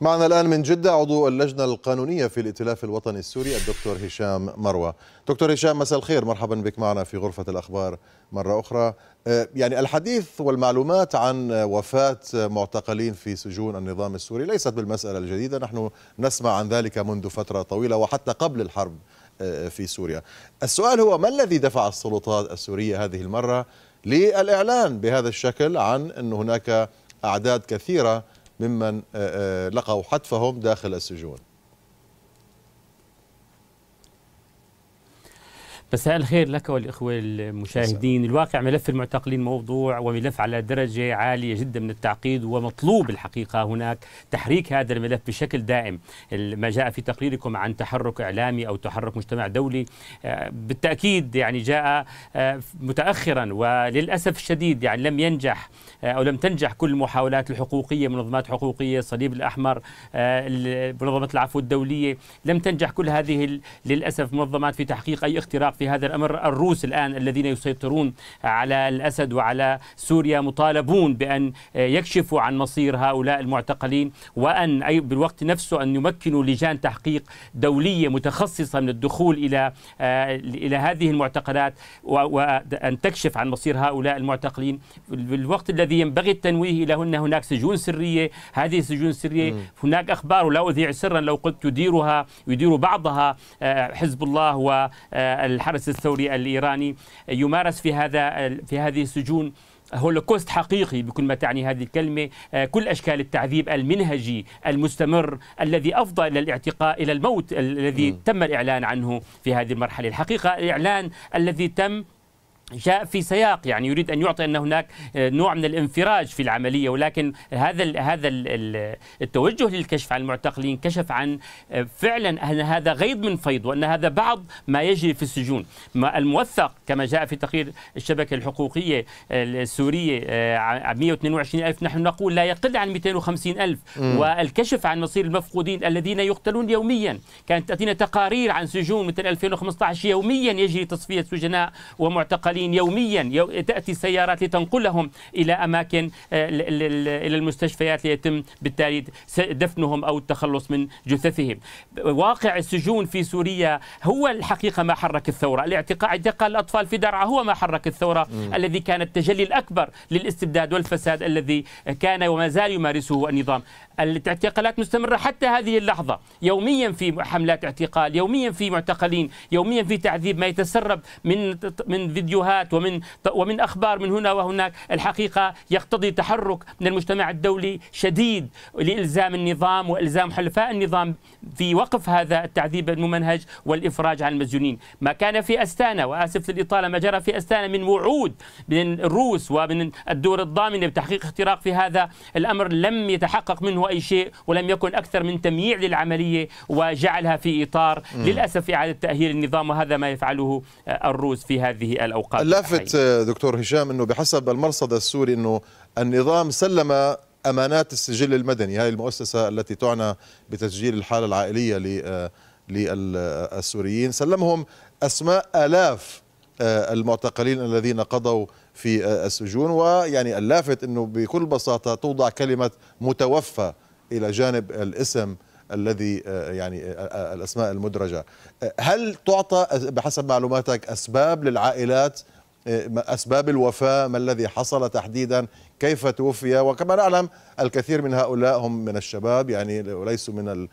معنا الآن من جدة عضو اللجنة القانونية في الائتلاف الوطني السوري الدكتور هشام مروة دكتور هشام مساء الخير مرحبا بك معنا في غرفة الأخبار مرة أخرى آه، يعني الحديث والمعلومات عن وفاة معتقلين في سجون النظام السوري ليست بالمسألة الجديدة نحن نسمع عن ذلك منذ فترة طويلة وحتى قبل الحرب آه، في سوريا السؤال هو ما الذي دفع السلطات السورية هذه المرة للإعلان بهذا الشكل عن أن هناك أعداد كثيرة ممن آه، آه، لقوا حتفهم داخل السجون مساء الخير لك والإخوة المشاهدين الواقع ملف المعتقلين موضوع وملف على درجة عالية جدا من التعقيد ومطلوب الحقيقة هناك تحريك هذا الملف بشكل دائم ما جاء في تقريركم عن تحرك إعلامي أو تحرك مجتمع دولي آه، بالتأكيد يعني جاء آه، متأخرا وللأسف الشديد يعني لم ينجح آه، أو لم تنجح كل المحاولات الحقوقية منظمات حقوقية الصليب الأحمر منظمة العفو الدولية لم تنجح كل هذه للأسف منظمات في تحقيق أي اختراق في هذا الأمر الروس الآن الذين يسيطرون على الأسد وعلى سوريا مطالبون بأن يكشفوا عن مصير هؤلاء المعتقلين وأن أي بالوقت نفسه أن يمكنوا لجان تحقيق دولية متخصصة من الدخول إلى آه، إلى هذه المعتقلات وأن تكشف عن مصير هؤلاء المعتقلين بالوقت الذي ينبغي التنويه إلى أن هناك سجون سرية هذه السجون السرية هناك أخبار ولا أذيع سرا لو قلت تديرها يدير بعضها آه، حزب الله و آه، الحرس الثوري الإيراني يمارس في هذا في هذه السجون هولوكوست حقيقي بكل ما تعني هذه الكلمة آه، كل أشكال التعذيب المنهجي المستمر الذي أفضى إلى الاعتقاء إلى الموت الذي تم الإعلان عنه في هذه المرحلة الحقيقة الإعلان الذي تم جاء في سياق يعني يريد ان يعطي ان هناك آه، نوع من الانفراج في العمليه ولكن هذا الـ هذا الـ التوجه للكشف عن المعتقلين كشف عن آه، فعلا ان هذا غيض من فيض وان هذا بعض ما يجري في السجون الموثق كما جاء في تقرير الشبكه الحقوقيه آه، السوريه 122 الف نحن نقول لا يقل عن 250 الف والكشف عن مصير المفقودين الذين يقتلون يوميا كانت تاتينا تقارير عن سجون مثل 2015 يوميا يجري تصفيه سجناء ومعتقلين المعطلين يوميا تأتي السيارات لتنقلهم إلى أماكن آه، إلى المستشفيات ليتم بالتالي دفنهم أو التخلص من جثثهم واقع السجون في سوريا هو الحقيقة ما حرك الثورة الاعتقال اعتقال الأطفال في درعا هو ما حرك الثورة م. الذي كان التجلي الأكبر للاستبداد والفساد الذي كان وما زال يمارسه النظام الاعتقالات مستمرة حتى هذه اللحظة يوميا في حملات اعتقال يوميا في معتقلين يوميا في تعذيب ما يتسرب من من فيديوهات شبهات ومن ومن اخبار من هنا وهناك الحقيقه يقتضي تحرك من المجتمع الدولي شديد لالزام النظام والزام حلفاء النظام في وقف هذا التعذيب الممنهج والافراج عن المسجونين ما كان في استانا واسف للاطاله ما جرى في استانا من وعود من الروس ومن الدور الضامنه بتحقيق اختراق في هذا الامر لم يتحقق منه اي شيء ولم يكن اكثر من تمييع للعمليه وجعلها في اطار للاسف اعاده تاهيل النظام وهذا ما يفعله الروس في هذه الاوقات قابل اللافت دكتور هشام انه بحسب المرصد السوري انه النظام سلم امانات السجل المدني هاي المؤسسه التي تعنى بتسجيل الحاله العائليه للسوريين سلمهم اسماء الاف آه، المعتقلين الذين قضوا في آه، السجون ويعني اللافت انه بكل بساطه توضع كلمه متوفى الى جانب الاسم الذي آه، يعني آه، آه، الاسماء المدرجه هل تعطى بحسب معلوماتك اسباب للعائلات اسباب الوفاه ما الذي حصل تحديدا كيف توفي وكما نعلم الكثير من هؤلاء هم من الشباب يعني وليسوا من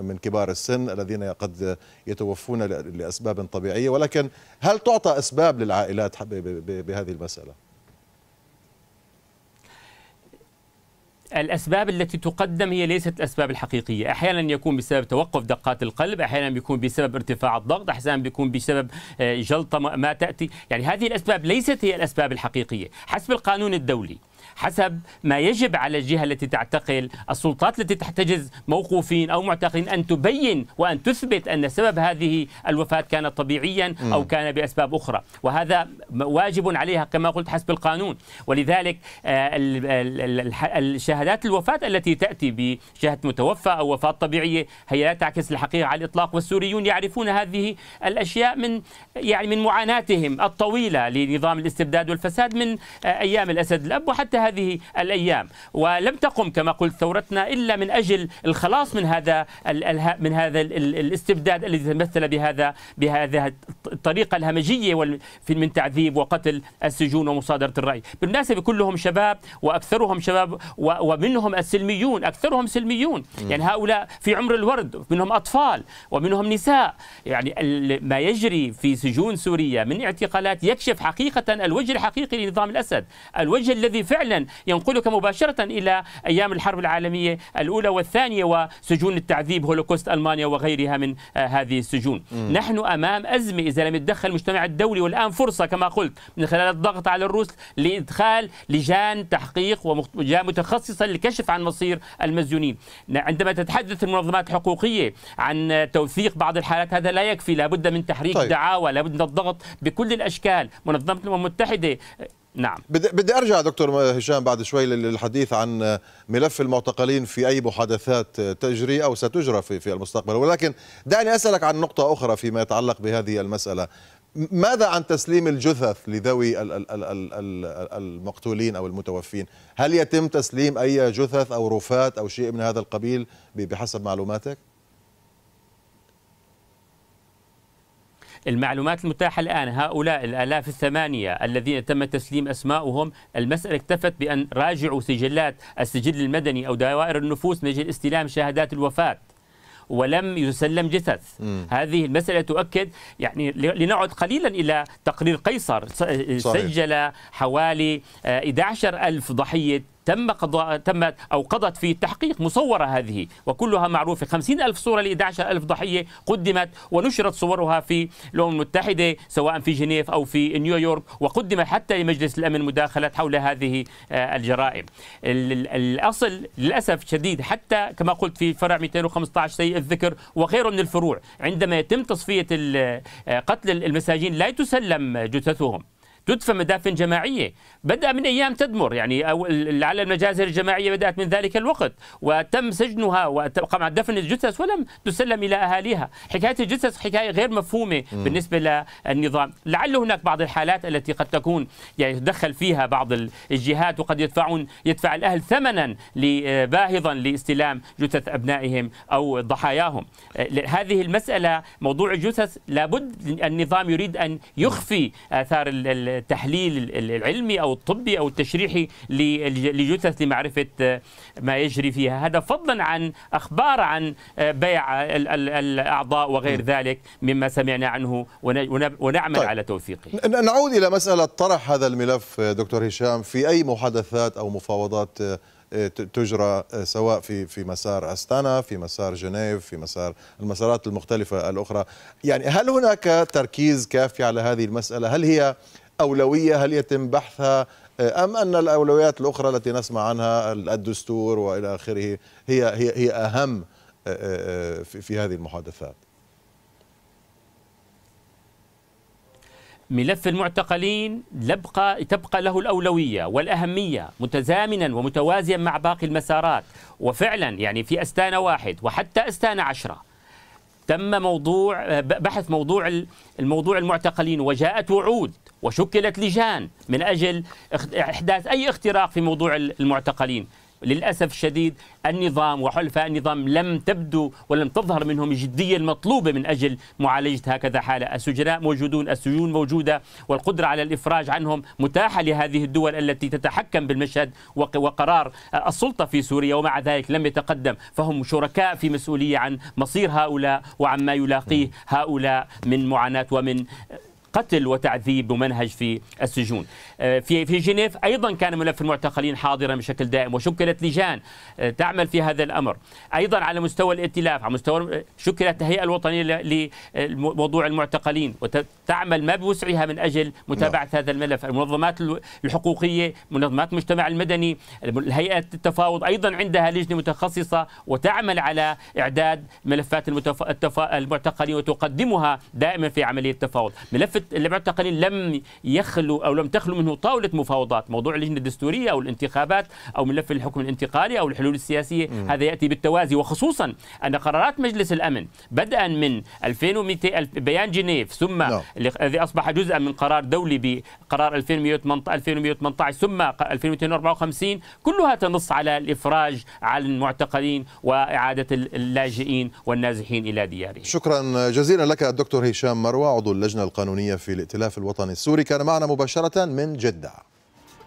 من كبار السن الذين قد يتوفون لاسباب طبيعيه ولكن هل تعطى اسباب للعائلات بهذه المساله الأسباب التي تقدم هي ليست الأسباب الحقيقية أحيانا يكون بسبب توقف دقات القلب أحيانا يكون بسبب ارتفاع الضغط أحيانا يكون بسبب آه، جلطة ما تأتي يعني هذه الأسباب ليست هي الأسباب الحقيقية حسب القانون الدولي حسب ما يجب على الجهة التي تعتقل السلطات التي تحتجز موقوفين أو معتقلين أن تبين وأن تثبت أن سبب هذه الوفاة كان طبيعيا أو كان بأسباب أخرى وهذا واجب عليها كما قلت حسب القانون ولذلك آه، الشهادات الوفاة التي تأتي بشهادة متوفى أو وفاة طبيعية هي لا تعكس الحقيقة على الإطلاق والسوريون يعرفون هذه الأشياء من يعني من معاناتهم الطويلة لنظام الاستبداد والفساد من آه، أيام الأسد الأب وحتى حتى هذه الأيام ولم تقم كما قلت ثورتنا إلا من أجل الخلاص من هذا من هذا الاستبداد الذي تمثل بهذا بهذه الطريقة الهمجية من تعذيب وقتل السجون ومصادرة الرأي بالمناسبة كلهم شباب وأكثرهم شباب ومنهم السلميون أكثرهم سلميون يعني هؤلاء في عمر الورد منهم أطفال ومنهم نساء يعني ما يجري في سجون سوريا من اعتقالات يكشف حقيقة الوجه الحقيقي لنظام الأسد الوجه الذي فعلا فعلا ينقلك مباشرة إلى أيام الحرب العالمية الأولى والثانية وسجون التعذيب هولوكوست ألمانيا وغيرها من آه، هذه السجون م. نحن أمام أزمة إذا لم يتدخل المجتمع الدولي والآن فرصة كما قلت من خلال الضغط على الروس لإدخال لجان تحقيق ولجان متخصصة للكشف عن مصير المسجونين عندما تتحدث المنظمات الحقوقية عن توثيق بعض الحالات هذا لا يكفي لابد من تحريك طيب. دعاوى لابد من الضغط بكل الأشكال منظمة الأمم المتحدة نعم بدي, بدي ارجع دكتور هشام بعد شوي للحديث عن ملف المعتقلين في اي محادثات تجري او ستجرى في في المستقبل ولكن دعني اسالك عن نقطه اخرى فيما يتعلق بهذه المساله ماذا عن تسليم الجثث لذوي المقتولين او المتوفين هل يتم تسليم اي جثث او رفات او شيء من هذا القبيل بحسب معلوماتك المعلومات المتاحة الآن هؤلاء الآلاف الثمانية الذين تم تسليم أسماؤهم المسألة اكتفت بأن راجعوا سجلات السجل المدني أو دوائر النفوس من أجل استلام شهادات الوفاة ولم يسلم جثث م. هذه المسألة تؤكد يعني لنعد قليلا إلى تقرير قيصر سجل صحيح. حوالي 11 آه، ألف ضحية تم قضاء تمت أو قضت في تحقيق مصورة هذه وكلها معروفة 50 ألف صورة ل 11 ألف ضحية قدمت ونشرت صورها في الأمم المتحدة سواء في جنيف أو في نيويورك وقدمت حتى لمجلس الأمن مداخلات حول هذه آه، الجرائم الأصل للأسف شديد حتى كما قلت في فرع 215 سيء الذكر وغيره من الفروع عندما يتم تصفية آه، قتل المساجين لا تسلم جثثهم تدفع مدافن جماعية بدأ من أيام تدمر يعني لعل المجازر الجماعية بدأت من ذلك الوقت وتم سجنها وقام دفن الجثث ولم تسلم إلى أهاليها حكاية الجثث حكاية غير مفهومة م. بالنسبة للنظام لعل هناك بعض الحالات التي قد تكون يعني يتدخل فيها بعض الجهات وقد يدفعون يدفع الأهل ثمنا باهظا لاستلام جثث أبنائهم أو ضحاياهم هذه المسألة موضوع الجثث لابد النظام يريد أن يخفي آثار ال التحليل العلمي او الطبي او التشريحي لجثث لمعرفه ما يجري فيها هذا فضلا عن اخبار عن بيع الاعضاء وغير ذلك مما سمعنا عنه ونعمل طيب. على توثيقه نعود الى مساله طرح هذا الملف دكتور هشام في اي محادثات او مفاوضات آه، تجرى آه، سواء في في مسار استانا في مسار جنيف في مسار المسارات المختلفه الاخرى يعني هل هناك تركيز كافي على هذه المساله هل هي أولوية هل يتم بحثها أم أن الأولويات الأخرى التي نسمع عنها الدستور وإلى آخره هي هي هي أهم آه، آه، في هذه المحادثات ملف المعتقلين لبقى تبقى له الأولوية والأهمية متزامنا ومتوازيا مع باقي المسارات وفعلا يعني في أستانة واحد وحتى أستانة عشرة تم موضوع آه، بحث موضوع الموضوع المعتقلين وجاءت وعود وشكلت لجان من اجل احداث اي اختراق في موضوع المعتقلين للأسف الشديد النظام وحلفاء النظام لم تبدو ولم تظهر منهم الجدية المطلوبة من أجل معالجة هكذا حالة السجناء موجودون السجون موجودة والقدرة على الإفراج عنهم متاحة لهذه الدول التي تتحكم بالمشهد وقرار السلطة في سوريا ومع ذلك لم يتقدم فهم شركاء في مسؤولية عن مصير هؤلاء وعما يلاقيه هؤلاء من معاناة ومن قتل وتعذيب ممنهج في السجون آه، في في جنيف ايضا كان ملف المعتقلين حاضرا بشكل دائم وشكلت لجان آه، تعمل في هذا الامر ايضا على مستوى الائتلاف على مستوى شكلت الهيئه الوطنيه لموضوع المعتقلين وتعمل ما بوسعها من اجل متابعه نعم. هذا الملف المنظمات الحقوقيه منظمات المجتمع المدني الهيئه التفاوض ايضا عندها لجنه متخصصه وتعمل على اعداد ملفات المتف... التف... المعتقلين وتقدمها دائما في عمليه التفاوض ملف اللي بعد لم يخلو او لم تخلو منه طاوله مفاوضات موضوع اللجنه الدستوريه او الانتخابات او ملف الحكم الانتقالي او الحلول السياسيه مم. هذا ياتي بالتوازي وخصوصا ان قرارات مجلس الامن بدءا من 2200 بيان جنيف ثم نعم. الذي اصبح جزءا من قرار دولي بقرار 2118 ثم 2254 كلها تنص على الافراج عن المعتقلين واعاده اللاجئين والنازحين الى ديارهم شكرا جزيلا لك الدكتور هشام مروى عضو اللجنه القانونيه في الائتلاف الوطني السوري كان معنا مباشرة من جدة